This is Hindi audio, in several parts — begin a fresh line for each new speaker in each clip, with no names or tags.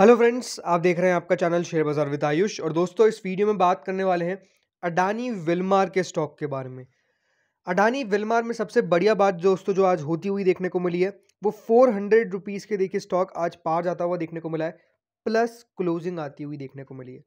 हेलो फ्रेंड्स आप देख रहे हैं आपका चैनल शेयर बाजार विद आयुष और दोस्तों इस वीडियो में बात करने वाले हैं अडानी विलमार के स्टॉक के बारे में अडानी विलमार में सबसे बढ़िया बात दोस्तों जो आज होती हुई देखने को मिली है वो फोर हंड्रेड रुपीज़ के देखिए स्टॉक आज पार जाता हुआ देखने को मिला है प्लस क्लोजिंग आती हुई देखने को मिली है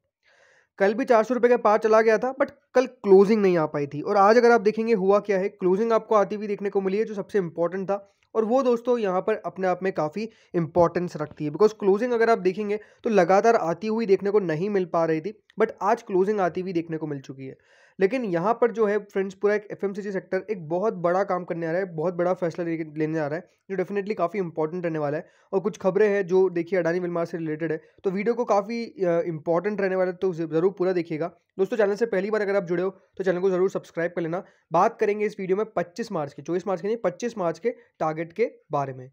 कल भी चार सौ रुपये का पार चला गया था बट कल क्लोजिंग नहीं आ पाई थी और आज अगर आप देखेंगे हुआ क्या है क्लोजिंग आपको आती हुई देखने को मिली है जो सबसे इंपॉर्टेंट था और वो दोस्तों यहाँ पर अपने आप में काफ़ी इंपॉर्टेंस रखती है बिकॉज क्लोजिंग अगर आप देखेंगे तो लगातार आती हुई देखने को नहीं मिल पा रही थी बट आज क्लोजिंग आती हुई देखने को मिल चुकी है लेकिन यहाँ पर जो है फ्रेंड्स पूरा एक एफ सेक्टर एक बहुत बड़ा काम करने आ रहा है बहुत बड़ा फैसला लेने आ रहा है जो डेफिनेटली काफ़ी इंपॉर्टेंट रहने वाला है और कुछ खबरें हैं जो देखिए अडानी विलमार से रिलेटेड है तो वीडियो को काफ़ी इंपॉर्टेंट रहने वाला है तो ज़रूर पूरा देखिएगा दोस्तों चैनल से पहली बार अगर आप जुड़े हो तो चैनल को ज़रूर सब्सक्राइब कर लेना बात करेंगे इस वीडियो में पच्चीस मार्च के चौबीस मार्च के नहीं पच्चीस मार्च के टारगेट के बारे में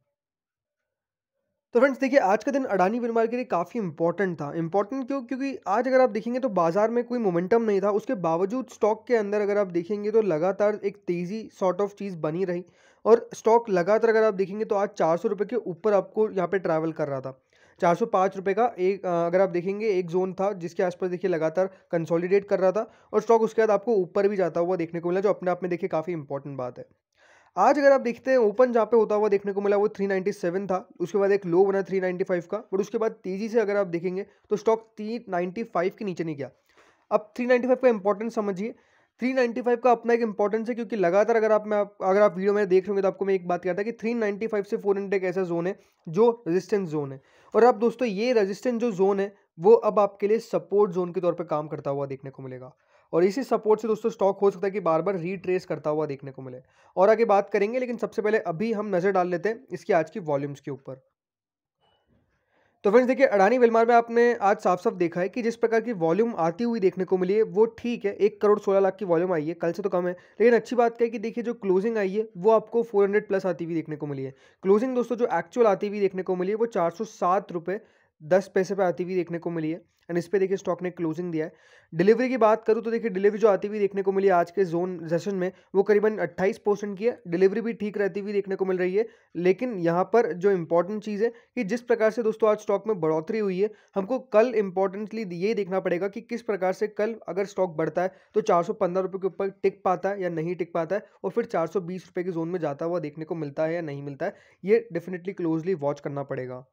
तो फ्रेंड्स देखिए आज का दिन अडानी परिवार के लिए काफ़ी इंपॉर्टेंट था इंपॉर्टेंट क्यों क्योंकि आज अगर आप देखेंगे तो बाजार में कोई मोमेंटम नहीं था उसके बावजूद स्टॉक के अंदर अगर आप देखेंगे तो लगातार एक तेज़ी सॉर्ट ऑफ चीज़ बनी रही और स्टॉक लगातार अगर आप देखेंगे तो आज चार सौ के ऊपर आपको यहाँ पर ट्रैवल कर रहा था चार सौ पाँच रुपये का एक अगर आप देखेंगे एक जोन था जिसके आसपास देखिए लगातार कंसोलिडेट कर रहा था और स्टॉक उसके बाद आपको ऊपर भी जाता हुआ देखने को मिला जो अपने आप में देखिए काफ़ी इंपॉर्टेंट बात है आज अगर आप देखते हैं ओपन जहाँ पे होता हुआ देखने को मिला वो 397 था उसके बाद एक लो बना 395 का बट उसके बाद तेजी से अगर आप देखेंगे तो स्टॉक 395 के नीचे नहीं गया अब 395 का इंपॉर्टेंस समझिए 395 का अपना एक इंपॉर्टेंस है क्योंकि लगातार अगर आप मैं अगर आप वीडियो में देख रहे होंगे तो आपको मैं एक बात कहता कि 395 से 400 एक ऐसा जोन है जो रेजिस्टेंस जोन है और अब दोस्तों ये रेजिस्टेंस जो जोन है वो अब आपके लिए सपोर्ट जोन के तौर पर काम करता हुआ देखने को मिलेगा और इसी सपोर्ट से दोस्तों स्टॉक हो सकता है कि बार बार रीट्रेस करता हुआ देखने को मिले और आगे बात करेंगे लेकिन सबसे पहले अभी हम नज़र डाल लेते हैं इसकी आज की वॉल्यूम्स के ऊपर तो फ्रेंड्स देखिए अडानी विलमार में आपने आज साफ साफ देखा है कि जिस प्रकार की वॉल्यूम आती हुई देखने को मिली है वो ठीक है एक करोड़ सोलह लाख की वॉल्यूम आई है कल से तो कम है लेकिन अच्छी बात क्या है कि देखिए जो क्लोजिंग आई है वो आपको फोर प्लस आती हुई देखने को मिली है क्लोजिंग दोस्तों जो एक्चुअल आती हुई देखने को मिली है वो चार सौ दस पैसे पे आती हुई देखने को मिली है एंड इस पे देखिए स्टॉक ने क्लोजिंग दिया है डिलीवरी की बात करूँ तो देखिए डिलीवरी जो आती हुई देखने को मिली आज के जोन सेशन में वो करीबन अट्ठाईस परसेंट की है डिलीवरी भी ठीक रहती हुई देखने को मिल रही है लेकिन यहाँ पर जो इंपॉर्टेंट चीज़ है कि जिस प्रकार से दोस्तों आज स्टॉक में बढ़ोतरी हुई है हमको कल इंपॉर्टेंटली ये देखना पड़ेगा कि किस प्रकार से कल अगर स्टॉक बढ़ता है तो चार के ऊपर टिक पाता है या नहीं टिक पाता है और फिर चार के जोन में जाता हुआ देखने को मिलता है या नहीं मिलता है ये डेफिनेटली क्लोजली वॉच करना पड़ेगा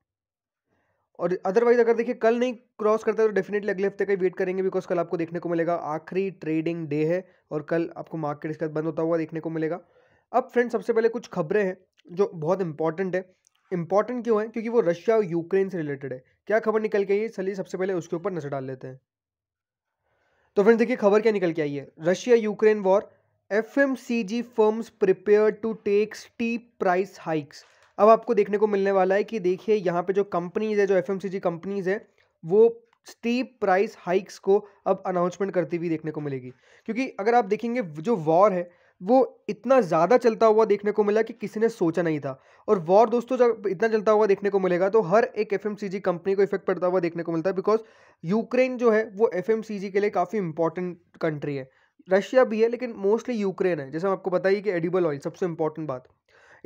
और अदरवाइज अगर देखिए कल नहीं क्रॉस करता है तो डेफिनेटली अगले हफ्ते का वेट करेंगे बिकॉज कल आपको देखने को मिलेगा आखिरी ट्रेडिंग डे है और कल आपको मार्केट इसका बंद होता हुआ देखने को मिलेगा अब फ्रेंड सबसे पहले कुछ खबरें हैं जो बहुत इंपॉर्टेंट है इंपॉर्टेंट क्यों है क्योंकि वो रशिया और यूक्रेन से रिलेटेड है क्या खबर निकल के आई है चलिए सबसे पहले उसके ऊपर नज़र डाल लेते हैं तो फ्रेंड देखिए खबर क्या निकल के आई है Russia Ukraine war F M C G firms prepare to take steep price hikes अब आपको देखने को मिलने वाला है कि देखिए यहाँ पे जो कंपनीज़ है जो एफ कंपनीज़ है वो स्टीप प्राइस हाइक्स को अब अनाउंसमेंट करती हुई देखने को मिलेगी क्योंकि अगर आप देखेंगे जो वॉर है वो इतना ज़्यादा चलता हुआ देखने को मिला कि किसी ने सोचा नहीं था और वॉर दोस्तों जब इतना चलता हुआ देखने को मिलेगा तो हर एक एफ कंपनी को इफेक्ट पड़ता हुआ देखने को मिलता है बिकॉज यूक्रेन जो है वो एफ के लिए काफ़ी इंपॉर्टेंट कंट्री है रशिया भी है लेकिन मोस्टली यूक्रेन है जैसे हम आपको बताइए कि एडिबल ऑयल सबसे इंपॉर्टेंट बात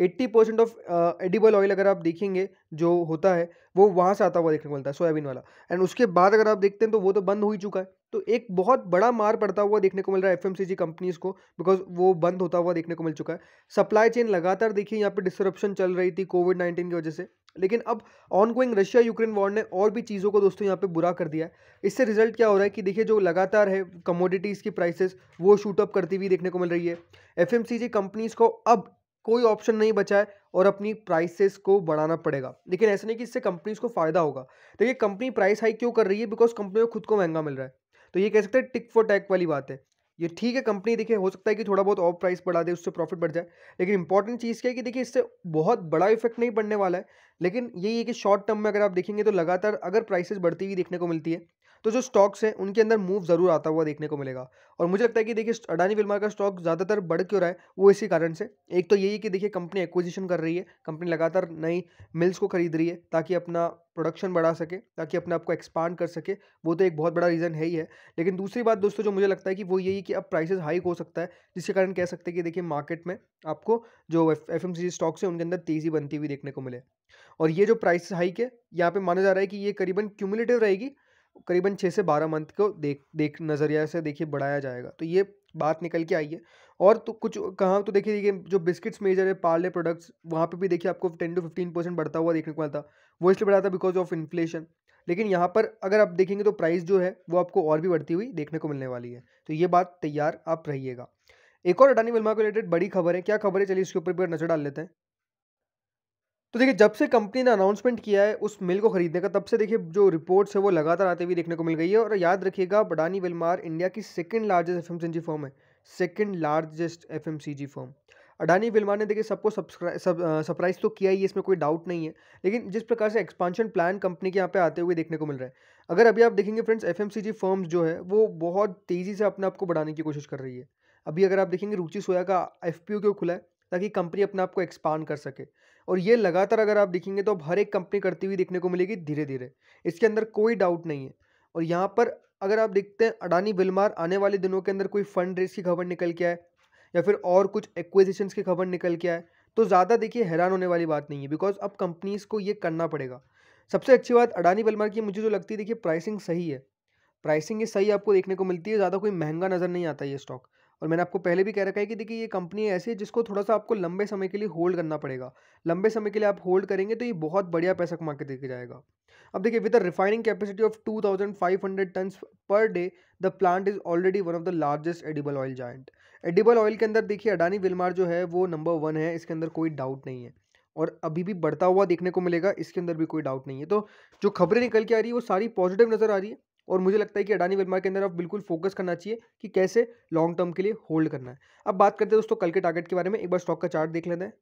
eighty percent of edible oil अगर आप देखेंगे जो होता है वो वहाँ से आता हुआ देखने को मिलता है सोयाबीन वाला एंड उसके बाद अगर आप देखते हैं तो वो तो बंद हो ही चुका है तो एक बहुत बड़ा मार पड़ता हुआ देखने को मिल रहा है एफ कंपनीज को बिकॉज वो बंद होता हुआ देखने को मिल चुका है सप्लाई चेन लगातार देखिए यहाँ पे डिस्टरप्शन चल रही थी कोविड नाइन्टीन की वजह से लेकिन अब ongoing Russia Ukraine war ने और भी चीज़ों को दोस्तों यहाँ पे बुरा कर दिया है इससे रिजल्ट क्या हो रहा है कि देखिए जो लगातार है कमोडिटीज़ की प्राइसेस वो शूटअप करती हुई देखने को मिल रही है एफ कंपनीज़ को अब कोई ऑप्शन नहीं बचा है और अपनी प्राइसेस को बढ़ाना पड़ेगा लेकिन ऐसा नहीं कि इससे कंपनीज को फ़ायदा होगा देखिए कंपनी प्राइस हाई क्यों कर रही है बिकॉज कंपनी को खुद को महंगा मिल रहा है तो ये कह सकते हैं टिक फॉर टैक वाली बात है ये ठीक है कंपनी देखिए हो सकता है कि थोड़ा बहुत ऑफ प्राइस बढ़ा दे उससे प्रॉफिट बढ़ जाए लेकिन इंपॉर्टेंट चीज़ क्या है कि देखिए इससे बहुत बड़ा इफेक्ट नहीं पड़ने वाला है लेकिन यही है कि शॉर्ट टर्म में अगर आप देखेंगे तो लगातार अगर प्राइसेस बढ़ती हुई देखने को मिलती है तो जो स्टॉक्स हैं उनके अंदर मूव ज़रूर आता हुआ देखने को मिलेगा और मुझे लगता है कि देखिए अडानी फिल्मा का स्टॉक ज़्यादातर बढ़ क्यों रहा है वो इसी कारण से एक तो यही कि देखिए कंपनी एक्विजिशन कर रही है कंपनी लगातार नई मिल्स को खरीद रही है ताकि अपना प्रोडक्शन बढ़ा सके ताकि अपने आप को एक्सपांड कर सके वो तो एक बहुत बड़ा रीज़न है ही है लेकिन दूसरी बात दोस्तों जो मुझे लगता है कि वो यही कि अब प्राइसेस हाइक हो सकता है जिसके कारण कह सकते हैं कि देखिए मार्केट में आपको जो एफ एम स्टॉक्स हैं उनके अंदर तेज़ी बनती हुई देखने को मिले और ये जो प्राइस हाइक है यहाँ पर माना जा रहा है कि ये करीबन क्यूमुलेटिव रहेगी करीबन छः से बारह मंथ को देख देख नज़रिया से देखिए बढ़ाया जाएगा तो ये बात निकल के आई है और तो कुछ कहाँ तो देखिए देखिए जो बिस्किट्स मेजर है पार्ले प्रोडक्ट्स वहाँ पे भी देखिए आपको टेन टू फिफ्टीन परसेंट बढ़ता हुआ देखने को मिलता वो इसलिए बढ़ा था बिकॉज ऑफ इन्फ्लेशन लेकिन यहाँ पर अगर आप देखेंगे तो प्राइस जो है वो आपको और भी बढ़ती हुई देखने को मिलने वाली है तो ये बात तैयार आप रहिएगा एक और अडानी विल्मा को रिलेटेड बड़ी खबर है क्या खबर है चलिए इसके ऊपर भी नज़र डाल लेते हैं तो देखिए जब से कंपनी ने अनाउंसमेंट किया है उस मिल को खरीदने का तब से देखिए जो रिपोर्ट्स है वो लगातार आते हुए देखने को मिल गई है और याद रखिएगा बडानी वेलमार इंडिया की सेकंड लार्जेस्ट एफ फर्म है second largest F firm Adani Wilmar ने देखिए सबको सब्सक्राइब सरप्राइज तो किया ही इसमें कोई डाउट नहीं है लेकिन जिस प्रकार से एक्सपांशन प्लान कंपनी के यहाँ पे आते हुए देखने को मिल रहा है अगर अभी आप देखेंगे फ्रेंड्स एफ फर्म्स जो है वो बहुत तेज़ी से अपने आप को बढ़ाने की कोशिश कर रही है अभी अगर आप देखेंगे रुचि सोया का एफ क्यों खुला है ताकि कंपनी अपने आप को एक्सपांड कर सके और ये लगातार अगर आप देखेंगे तो अब हर एक कंपनी करती हुई देखने को मिलेगी धीरे धीरे इसके अंदर कोई डाउट नहीं है और यहाँ पर अगर आप देखते हैं अडानी बिलमार आने वाले दिनों के अंदर कोई फंड रेस की खबर निकल के आए या फिर और कुछ एक्विजिशन की खबर निकल के आए तो ज़्यादा देखिए हैरान होने वाली बात नहीं है बिकॉज अब कंपनीज़ को ये करना पड़ेगा सबसे अच्छी बात अडानी बिलमार की मुझे जो लगती है देखिए प्राइसिंग सही है प्राइसिंग ये सही आपको देखने को मिलती है ज़्यादा कोई महंगा नज़र नहीं आता ये स्टॉक और मैंने आपको पहले भी कह रखा है कि देखिए ये कंपनी ऐसी है जिसको थोड़ा सा आपको लंबे समय के लिए होल्ड करना पड़ेगा लंबे समय के लिए आप होल्ड करेंगे तो ये बहुत बढ़िया पैसा कमा के देखा जाएगा अब देखिए with a refining capacity of two tons per day the plant is already one of the largest edible oil giant edible oil के अंदर देखिए अडानी विलमार जो है वो नंबर वन है इसके अंदर कोई डाउट नहीं है और अभी भी बढ़ता हुआ देखने को मिलेगा इसके अंदर भी कोई डाउट नहीं है तो जो खबरें निकल के आ रही है वो सारी पॉजिटिव नज़र आ रही है और मुझे लगता है कि अडानी वर्मा के अंदर अब बिल्कुल फोकस करना चाहिए कि कैसे लॉन्ग टर्म के लिए होल्ड करना है अब बात करते हैं दोस्तों कल के टारगेट के बारे में एक बार स्टॉक का चार्ट देख लेते हैं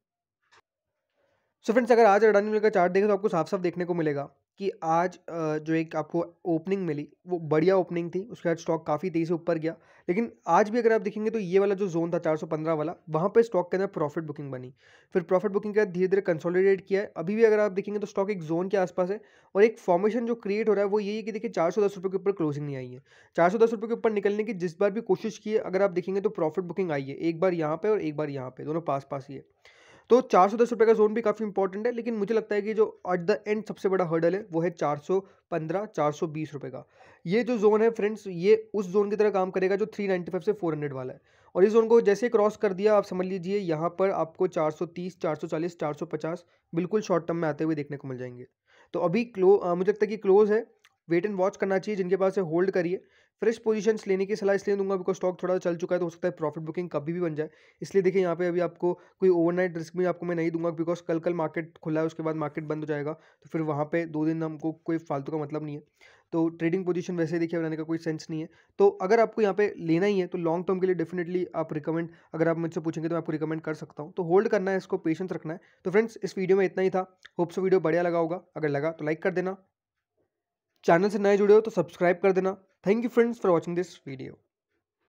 सो फ्रेंड्स अगर आज अडानी का चार्ट देखें तो आपको साफ साफ देखने को मिलेगा कि आज जो एक आपको ओपनिंग मिली वो बढ़िया ओपनिंग थी उसके बाद स्टॉक काफ़ी तेज़ी से ऊपर गया लेकिन आज भी अगर आप देखेंगे तो ये वाला जो जोन था 415 वाला वहाँ पे स्टॉक के अंदर प्रॉफिट बुकिंग बनी फिर प्रॉफिट बुकिंग के बाद धीरे धीरे कंसोलिडेट किया है अभी भी अगर आप देखेंगे तो स्टॉक एक जोन के आसपास है और एक फॉर्मेशन जो क्रिएट हो रहा है वो यही है कि देखिए चार सौ के ऊपर क्लोजिंग नहीं आई है चार सौ के ऊपर निकलने की जिस बार भी कोशिश की है अगर आप देखेंगे तो प्रॉफिट बुकिंग आई है एक बार यहाँ पर और एक बार यहाँ पर दोनों पास पास ही है तो चार सौ दस रुपये का जोन भी काफ़ी इंपॉर्टेंट है लेकिन मुझे लगता है कि जो एट द एंड सबसे बड़ा हर्डल है वो है चार सौ पंद्रह चार सौ बीस रुपये का ये जो जोन है फ्रेंड्स ये उस जोन की तरह काम करेगा जो थ्री नाइन्टी फाइव से फोर हंड्रेड वाला है और इस जोन को जैसे क्रॉस कर दिया आप समझ लीजिए यहाँ पर आपको चार सौ तीस चार सौ चालीस चार सौ पचास बिल्कुल शॉर्ट टर्म में आते हुए देखने को मिल जाएंगे तो अभी क्लो मुझे लगता है कि क्लोज है वेट एंड वॉच करना चाहिए जिनके पास है होल्ड करिए फ्रेश पोजीशंस लेने की सलाह इसलिए दूंगा बिकॉज स्टॉक थोड़ा चल चुका है तो हो सकता है प्रॉफिट बुकिंग कभी भी बन जाए इसलिए देखिए यहाँ पे अभी आपको कोई ओवरनाइट रिस्क भी आपको मैं नहीं दूंगा बिकॉज कल कल मार्केट खुला है उसके बाद मार्केट बंद हो जाएगा तो फिर वहाँ पे दो दिन हमको कोई फालतू का मतलब नहीं है तो ट्रेडिंग पोजीशन वैसे देखिए बनाने का कोई सेंस नहीं है तो अगर आपको यहाँ पे लेना ही है तो लॉन्ग टर्म के लिए डेफिनेटली आप रिकमेंड अगर आप मुझसे पूछेंगे तो मैं आपको रिकमेंड कर सकता हूँ तो होल्ड करना है इसको पेशेंस रखना है तो फ्रेंड्स इस वीडियो में इतना ही था होप सो वीडियो बढ़िया लगा होगा अगर लगा तो लाइक कर देना चैनल से नए जुड़े हो तो सब्सक्राइब कर देना Thank you friends for watching this video.